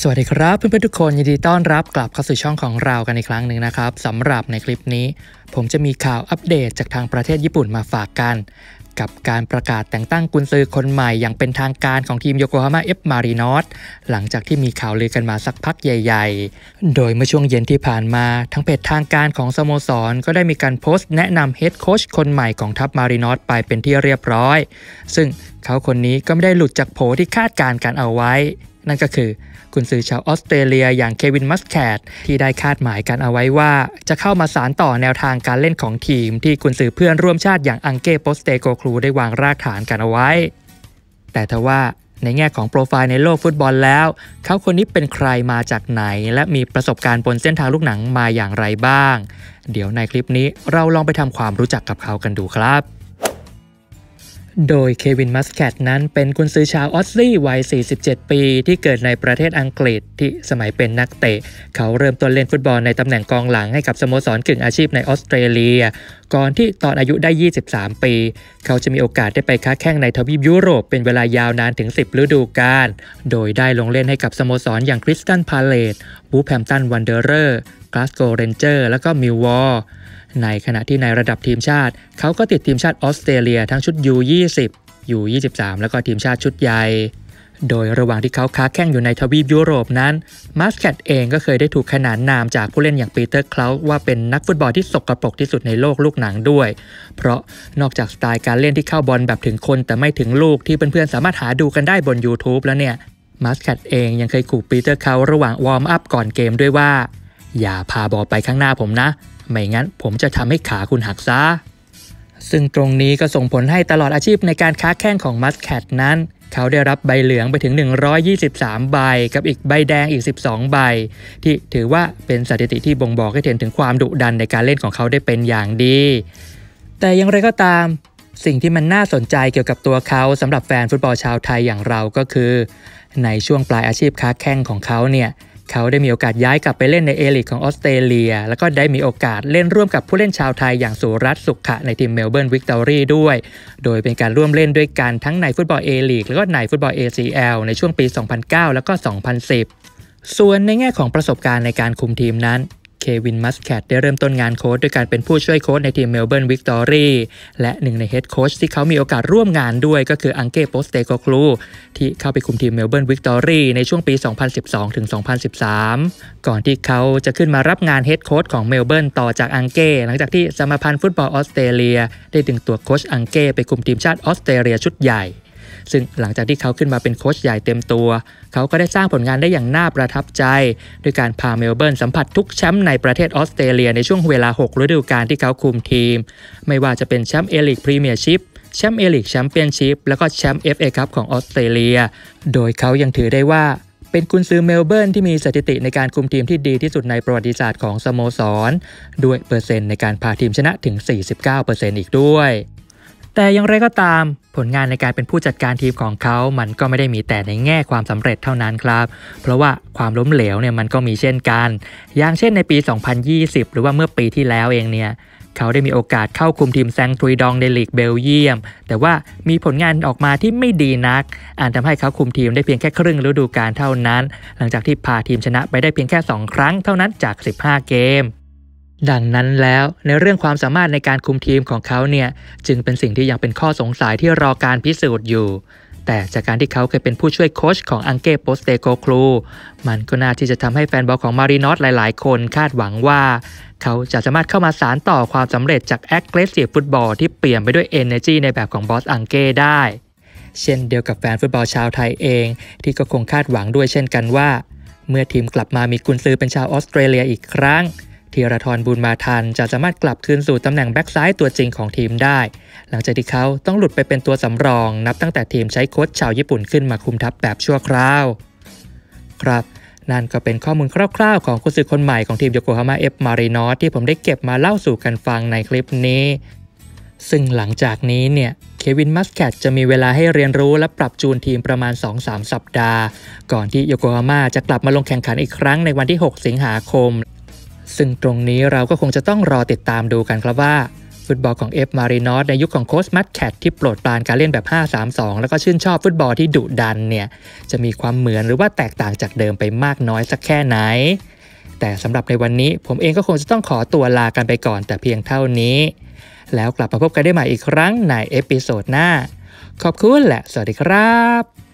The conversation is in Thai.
สวัสดีครับเพื่อนๆทุกคนยินดีต้อนรับกลับเข้าสู่ช่องของเรากันอีกครั้งหนึ่งนะครับสำหรับในคลิปนี้ ผมจะมีข่าวอัปเดตจากทางประเทศญี่ปุ่นมาฝากกัน กับการประกาศแต่งตั้งกุนซือคนใหม่อย่างเป็นทางการของทีมโยโกฮาม่าเอฟมารีนอสหลังจากที่มีข่าวลือกันมาสักพักใหญ่ๆ โดยเมื่อช่วงเย็นที่ผ่านมา ทั้งเพจทางการของสโมสรก็ได้มีการโพสต์แนะนำเฮดโค้ชคนใหม่ของทัพมารีนอสไปเป็นที่เรียบร้อยซึ่งเขาคนนี้ก็ไม่ได้หลุดจากโผที่คาดการณ์กันเอาไว้นั่นก็คือกุนซือชาวออสเตรเลียอย่างเควินมัสแคดที่ได้คาดหมายกันเอาไว้ว่า จะเข้ามาสารต่อแนวทางการเล่นของทีมที่กุนซือเพื่อนร่วมชาติอย่างอังเก้โปสเตโกครูได้วางรากฐานกันเอาไว้ แต่ทว่าในแง่ของโปรไฟล์ในโลกฟุตบอลแล้ว เขาคนนี้เป็นใครมาจากไหน และมีประสบการณ์บนเส้นทางลูกหนังมาอย่างไรบ้าง เดี๋ยวในคลิปนี้เราลองไปทำความรู้จักกับเขากันดูครับโดยเควินมัสแคทนั้นเป็นกุนซือชาวออสซี่วัย 47 ปี ที่เกิดในประเทศอังกฤษที่สมัยเป็นนักเตะ เขาเริ่มต้นเล่นฟุตบอลในตำแหน่งกองหลังให้กับสโมสรกึ่งอาชีพในออสเตรเลียก่อนที่ตอนอายุได้ 23 ปี เขาจะมีโอกาสได้ไปค้าแข่งในทวีปยุโรปเป็นเวลายาวนานถึง 10 ฤดูกาล โดยได้ลงเล่นให้กับสโมสรอย่างคริสตันพาเลตบูแพมตันวันเดอร์เรอร์กลาสโกเรนเจอร์ และก็มิววอร์ในขณะที่ในระดับทีมชาติ เขาก็ติดทีมชาติออสเตรเลียทั้งชุด U20 U23 แล้วก็ทีมชาติชุดใหญ่โดยระหว่างที่เขาค้าแข่งอยู่ในทวีปยุโรปนั้นมาสแคตเองก็เคยได้ถูกขนานนามจากผู้เล่นอย่างปีเตอร์คลาวว่าเป็นนักฟุตบอลที่สกรปรกที่สุดในโลกลูกหนังด้วย เพราะนอกจากสไตล์การเล่นที่เข้าบอลแบบถึงคนแต่ไม่ถึงลูกที่เพื่อนๆสามารถหาดูกันได้บน YouTube แล้วเนี่ยมาสแคตเองยังเคยขู่ปีเตอร์คลาวระหว่างวอร์มอัพก่อนเกมด้วยว่า อย่าพาบอลไปข้างหน้าผมนะไม่งั้นผมจะทำให้ขาคุณหักซะ ซึ่งตรงนี้ก็ส่งผลให้ตลอดอาชีพในการค้าแข่งของมัสแคทนั้นเขาได้รับใบเหลืองไปถึง 123 ใบกับอีกใบแดงอีก 12 ใบ ที่ถือว่าเป็นสถิติที่บ่งบอกให้เห็นถึงความดุดันในการเล่นของเขาได้เป็นอย่างดี แต่อย่างไรก็ตามสิ่งที่มันน่าสนใจเกี่ยวกับตัวเขาสำหรับแฟนฟุตบอลชาวไทยอย่างเราก็คือ ในช่วงปลายอาชีพค้าแข่งของเขาเนี่ยเขาได้มีโอกาสย้ายกลับไปเล่นในเอลิกของออสเตรเลีย แล้วก็ได้มีโอกาสเล่นร่วมกับผู้เล่นชาวไทยอย่างสุรัตน์สุขะในทีมเมลเบิร์นวิกตอรี่ด้วย โดยเป็นการร่วมเล่นด้วยกันทั้งในฟุตบอลเอลิกแล้วก็ในฟุตบอล ACL ในช่วงปี 2009 แล้วก็ 2010 ส่วนในแง่ของประสบการณ์ในการคุมทีมนั้นเควินมัสแคทได้เริ่มต้นงานโค้ชด้วยการเป็นผู้ช่วยโค้ชในทีมเมลเบิร์นวิกตอรี่และหนึ่งในเฮดโค้ชที่เขามีโอกาสร่วมงานด้วยก็คืออังเก้โปสเตโกครูที่เข้าไปคุมทีมเมลเบิร์นวิกตอรี่ในช่วงปี 2012ถึง2013 ก่อนที่เขาจะขึ้นมารับงานเฮดโค้ชของเมลเบิร์นต่อจากอังเก้หลังจากที่สมาพันธ์ฟุตบอลออสเตรเลีย ได้ดึงตัวโค้ชอังเก้ไปคุมทีมชาติออสเตรเลียชุดใหญ่ซึ่งหลังจากที่เขาขึ้นมาเป็นโค้ชใหญ่เต็มตัว เขาก็ได้สร้างผลงานได้อย่างน่าประทับใจ ด้วยการพาเมลเบิร์นสัมผัสทุกแชมป์ในประเทศออสเตรเลียในช่วงเวลา6ฤดูกาลที่เขาคุมทีม ไม่ว่าจะเป็นแชมป์เอลิกพรีเมียร์ชิพแชมป์เอลิกแชมเปี้ยนชิพและก็แชมป์เอฟเอคัพของออสเตรเลีย โดยเขายังถือได้ว่าเป็นกุนซือเมลเบิร์นที่มีสถิติในการคุมทีมที่ดีที่สุดในประวัติศาสตร์ของสโมสรด้วยเปอร์เซ็นต์ในการพาทีมชนะถึง 49%อีกด้วยแต่อย่างไรก็ตามผลงานในการเป็นผู้จัดการทีมของเขามันก็ไม่ได้มีแต่ในแง่ความสำเร็จเท่านั้นครับ เพราะว่าความล้มเหลวเนี่ยมันก็มีเช่นกัน อย่างเช่นในปี 2020 หรือว่าเมื่อปีที่แล้วเองเนี่ย เขาได้มีโอกาสเข้าคุมทีมแซงทรีดองในลีกเบลเยียม แต่ว่ามีผลงานออกมาที่ไม่ดีนัก อ่านทำให้เขาคุมทีมได้เพียงแค่ครึ่งฤดูกาลเท่านั้น หลังจากที่พาทีมชนะไปได้เพียงแค่ 2 ครั้งเท่านั้นจาก 15 เกมดังนั้นแล้วในเรื่องความสามารถในการคุมทีมของเขาเนี่ย จึงเป็นสิ่งที่ยังเป็นข้อสงสัยที่รอการพิสูจน์อยู่ แต่จากการที่เขาเคยเป็นผู้ช่วยโค้ชของอังเก้โปสเตโกครูมันก็น่าที่จะทำให้แฟนบอลของมารีนอตหลายๆคนคาดหวังว่า เขาจะสามารถเข้ามาสารต่อความสำเร็จจากแอคเกรสซีฟฟุตบอลที่เปลี่ยนไปด้วยเอเนจีในแบบของบอสอังเก้ได้ เช่นเดียวกับแฟนฟุตบอลชาวไทยเอง ที่ก็คงคาดหวังด้วยเช่นกันว่า เมื่อทีมกลับมามีกุนซือเป็นชาวออสเตรเลียอีกครั้งธีรทรบุญมาทัน จะสามารถกลับคืนสู่ตำแหน่งแบ็กซ้ายตัวจริงของทีมได้ หลังจากที่เขาต้องหลุดไปเป็นตัวสำรองนับตั้งแต่ทีมใช้โค้ชชาวญี่ปุ่นขึ้นมาคุมทัพแบบชั่วคราว ครับ นั่นก็เป็นข้อมูลคร่าวๆ ของกุสือคนใหม่ของทีมโยโกฮาม่าเอฟมารีนอสที่ผมได้เก็บมาเล่าสู่กันฟังในคลิปนี้ ซึ่งหลังจากนี้เนี่ยเควินมัสแคทจะมีเวลาให้เรียนรู้และปรับจูนทีมประมาณ2-3 สัปดาห์ ก่อนที่โยโกฮาม่าจะกลับมาลงแข่งขันอีกครั้งในวันที่6 สิงหาคมซึ่งตรงนี้เราก็คงจะต้องรอติดตามดูกันครับว่า ฟุตบอลของเอฟมารินอสในยุคขของโค้ชมัตแคทที่โปรดปรานการเล่นแบบ 5-3-2 แล้วก็ชื่นชอบฟุตบอลที่ดุดันเนี่ย จะมีความเหมือนหรือว่าแตกต่างจากเดิมไปมากน้อยสักแค่ไหน แต่สำหรับในวันนี้ผมเองก็คงจะต้องขอตัวลากันไปก่อนแต่เพียงเท่านี้ แล้วกลับมาพบกันได้ใหม่อีกครั้งในเอพิโซดหน้าขอบคุณและ สวัสดีครับ